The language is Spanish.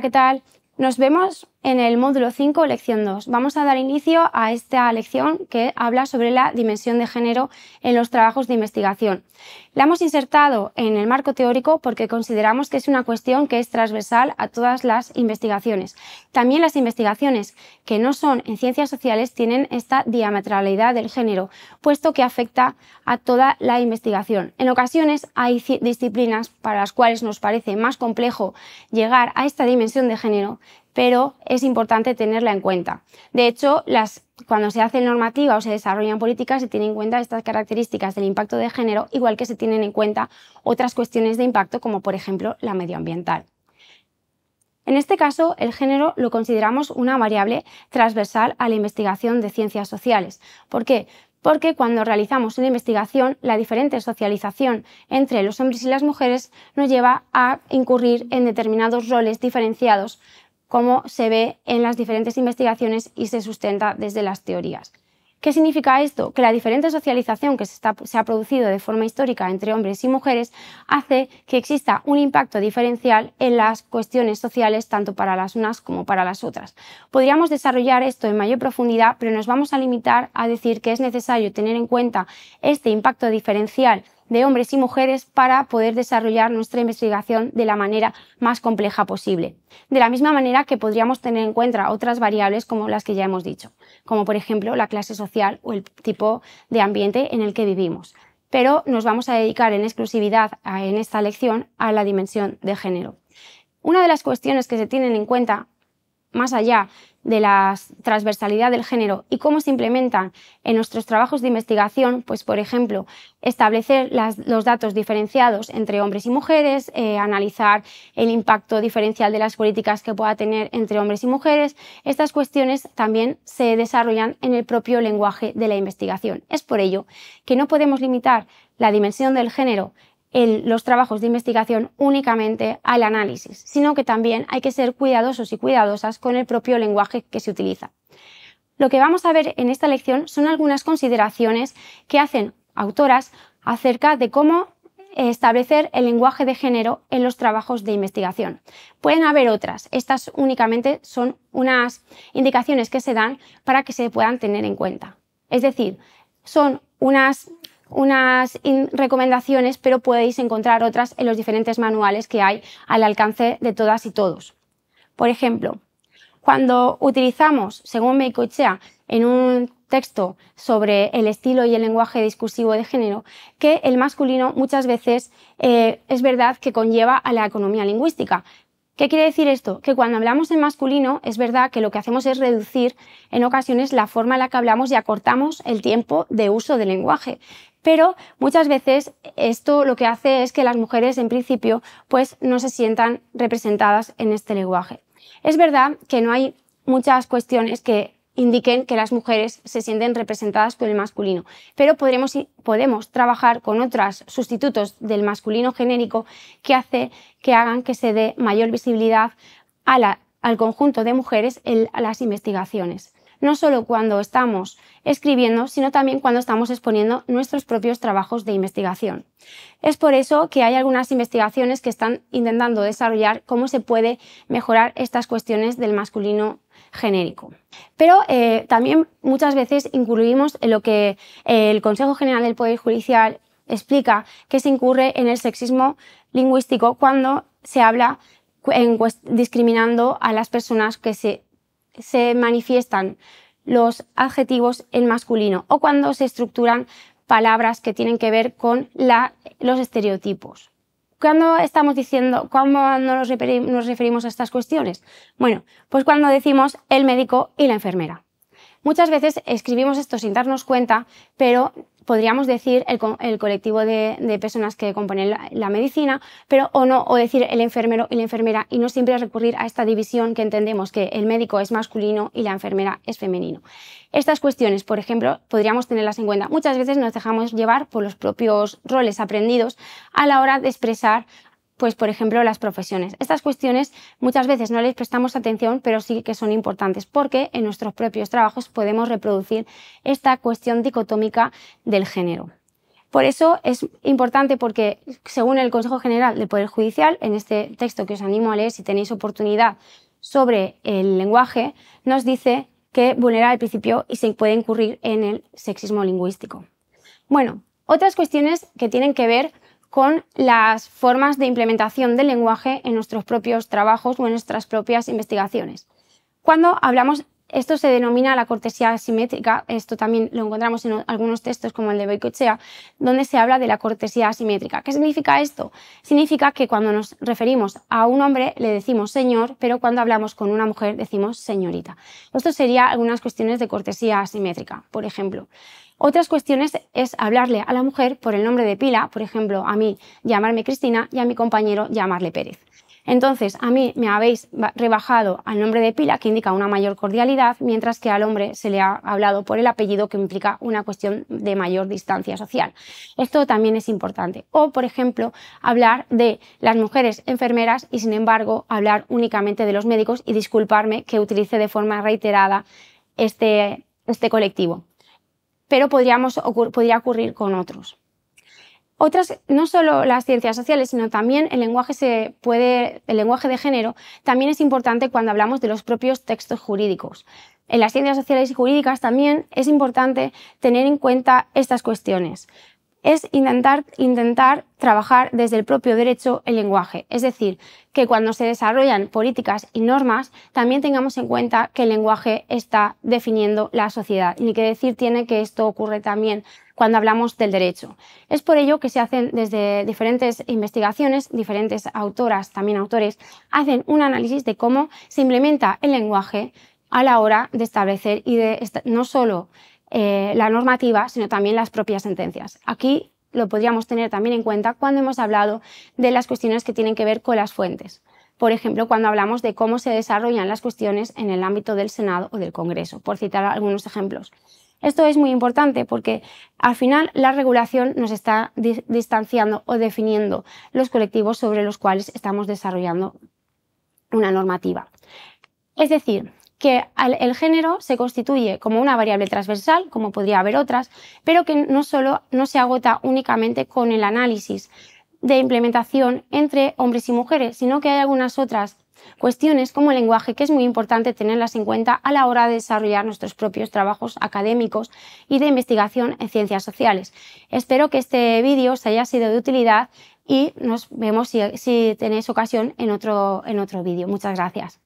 ¿qué tal? Nos vemos en el módulo 5, lección 2. Vamos a dar inicio a esta lección que habla sobre la dimensión de género en los trabajos de investigación. La hemos insertado en el marco teórico porque consideramos que es una cuestión que es transversal a todas las investigaciones. También las investigaciones que no son en ciencias sociales tienen esta diametralidad del género, puesto que afecta a toda la investigación. En ocasiones hay disciplinas para las cuales nos parece más complejo llegar a esta dimensión de género pero es importante tenerla en cuenta. De hecho, cuando se hace normativa o se desarrollan políticas, se tienen en cuenta estas características del impacto de género, igual que se tienen en cuenta otras cuestiones de impacto, como por ejemplo la medioambiental. En este caso, el género lo consideramos una variable transversal a la investigación de ciencias sociales. ¿Por qué? Porque cuando realizamos una investigación, la diferente socialización entre los hombres y las mujeres nos lleva a incurrir en determinados roles diferenciados como se ve en las diferentes investigaciones y se sustenta desde las teorías. ¿Qué significa esto? Que la diferente socialización que se, ha producido de forma histórica entre hombres y mujeres hace que exista un impacto diferencial en las cuestiones sociales tanto para las unas como para las otras. Podríamos desarrollar esto en mayor profundidad, pero nos vamos a limitar a decir que es necesario tener en cuenta este impacto diferencial de hombres y mujeres para poder desarrollar nuestra investigación de la manera más compleja posible. De la misma manera que podríamos tener en cuenta otras variables como las que ya hemos dicho, como por ejemplo la clase social o el tipo de ambiente en el que vivimos. Pero nos vamos a dedicar en exclusividad en esta lección a la dimensión de género. Una de las cuestiones que se tienen en cuenta más allá de la transversalidad del género y cómo se implementan en nuestros trabajos de investigación, pues por ejemplo, establecer los datos diferenciados entre hombres y mujeres, eh, analizar el impacto diferencial de las políticas que pueda tener entre hombres y mujeres. Estas cuestiones también se desarrollan en el propio lenguaje de la investigación. Es por ello que no podemos limitar la dimensión del género los trabajos de investigación únicamente al análisis, sino que también hay que ser cuidadosos y cuidadosas con el propio lenguaje que se utiliza. Lo que vamos a ver en esta lección son algunas consideraciones que hacen autoras acerca de cómo establecer el lenguaje de género en los trabajos de investigación. Pueden haber otras, estas únicamente son unas indicaciones que se dan para que se puedan tener en cuenta. Es decir, son unas unas recomendaciones, pero podéis encontrar otras en los diferentes manuales que hay al alcance de todas y todos. Por ejemplo, cuando utilizamos, según Meikoichea, en un texto sobre el estilo y el lenguaje discursivo de género, que el masculino muchas veces eh, es verdad que conlleva a la economía lingüística, ¿Qué quiere decir esto? Que cuando hablamos en masculino es verdad que lo que hacemos es reducir en ocasiones la forma en la que hablamos y acortamos el tiempo de uso del lenguaje. Pero muchas veces esto lo que hace es que las mujeres en principio pues no se sientan representadas en este lenguaje. Es verdad que no hay muchas cuestiones que indiquen que las mujeres se sienten representadas por el masculino. Pero podremos, podemos trabajar con otros sustitutos del masculino genérico que, hace, que hagan que se dé mayor visibilidad al conjunto de mujeres en las investigaciones. No solo cuando estamos escribiendo, sino también cuando estamos exponiendo nuestros propios trabajos de investigación. Es por eso que hay algunas investigaciones que están intentando desarrollar cómo se puede mejorar estas cuestiones del masculino genérico. Pero eh, también muchas veces incluimos en lo que eh, el Consejo General del Poder Judicial explica que se incurre en el sexismo lingüístico cuando se habla discriminando a las personas que se, manifiestan los adjetivos en masculino o cuando se estructuran palabras que tienen que ver con los estereotipos. ¿Cuándo estamos diciendo, cuándo nos referimos a estas cuestiones? Bueno, pues cuando decimos el médico y la enfermera. Muchas veces escribimos esto sin darnos cuenta, pero podríamos decir el, el colectivo de, personas que componen la, la, medicina, pero o no, o decir el enfermero y la enfermera, y no siempre recurrir a esta división que entendemos que el médico es masculino y la enfermera es femenino. Estas cuestiones, por ejemplo, podríamos tenerlas en cuenta. Muchas veces nos dejamos llevar por los propios roles aprendidos a la hora de expresar pues por ejemplo las profesiones. Estas cuestiones muchas veces no les prestamos atención, pero sí que son importantes porque en nuestros propios trabajos podemos reproducir esta cuestión dicotómica del género. Por eso es importante porque según el Consejo General del Poder Judicial, en este texto que os animo a leer si tenéis oportunidad sobre el lenguaje, nos dice que vulnera el principio y se puede incurrir en el sexismo lingüístico. Bueno, otras cuestiones que tienen que ver con las formas de implementación del lenguaje en nuestros propios trabajos o en nuestras propias investigaciones. Cuando hablamos, esto se denomina la cortesía asimétrica, esto también lo encontramos en algunos textos como el de Boicochea, donde se habla de la cortesía asimétrica. ¿Qué significa esto? Significa que cuando nos referimos a un hombre le decimos señor, pero cuando hablamos con una mujer decimos señorita. Esto sería algunas cuestiones de cortesía asimétrica, por ejemplo. Otras cuestiones es hablarle a la mujer por el nombre de pila, por ejemplo, a mí llamarme Cristina y a mi compañero llamarle Pérez. Entonces, a mí me habéis rebajado al nombre de pila, que indica una mayor cordialidad, mientras que al hombre se le ha hablado por el apellido, que implica una cuestión de mayor distancia social. Esto también es importante. O, por ejemplo, hablar de las mujeres enfermeras y, sin embargo, hablar únicamente de los médicos y disculparme que utilice de forma reiterada este, este colectivo pero podría ocurrir con otros. Otras, no solo las ciencias sociales, sino también el lenguaje, se puede, el lenguaje de género también es importante cuando hablamos de los propios textos jurídicos. En las ciencias sociales y jurídicas también es importante tener en cuenta estas cuestiones es intentar, intentar trabajar desde el propio derecho el lenguaje. Es decir, que cuando se desarrollan políticas y normas, también tengamos en cuenta que el lenguaje está definiendo la sociedad. y que decir tiene que esto ocurre también cuando hablamos del derecho. Es por ello que se hacen desde diferentes investigaciones, diferentes autoras, también autores, hacen un análisis de cómo se implementa el lenguaje a la hora de establecer y de no solo eh, la normativa, sino también las propias sentencias. Aquí lo podríamos tener también en cuenta cuando hemos hablado de las cuestiones que tienen que ver con las fuentes. Por ejemplo, cuando hablamos de cómo se desarrollan las cuestiones en el ámbito del Senado o del Congreso, por citar algunos ejemplos. Esto es muy importante porque al final la regulación nos está distanciando o definiendo los colectivos sobre los cuales estamos desarrollando una normativa. Es decir, que el género se constituye como una variable transversal, como podría haber otras, pero que no solo no se agota únicamente con el análisis de implementación entre hombres y mujeres, sino que hay algunas otras cuestiones como el lenguaje, que es muy importante tenerlas en cuenta a la hora de desarrollar nuestros propios trabajos académicos y de investigación en ciencias sociales. Espero que este vídeo os haya sido de utilidad y nos vemos si, tenéis ocasión en otro, en otro vídeo. Muchas gracias.